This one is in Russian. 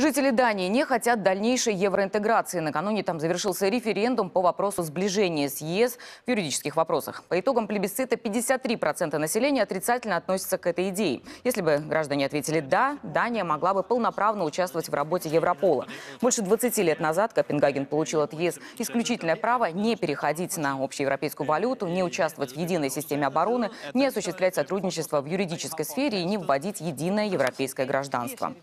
Жители Дании не хотят дальнейшей евроинтеграции. Накануне там завершился референдум по вопросу сближения с ЕС в юридических вопросах. По итогам плебисцита 53% населения отрицательно относятся к этой идее. Если бы граждане ответили «да», Дания могла бы полноправно участвовать в работе Европола. Больше 20 лет назад Копенгаген получил от ЕС исключительное право не переходить на общеевропейскую валюту, не участвовать в единой системе обороны, не осуществлять сотрудничество в юридической сфере и не вводить единое европейское гражданство.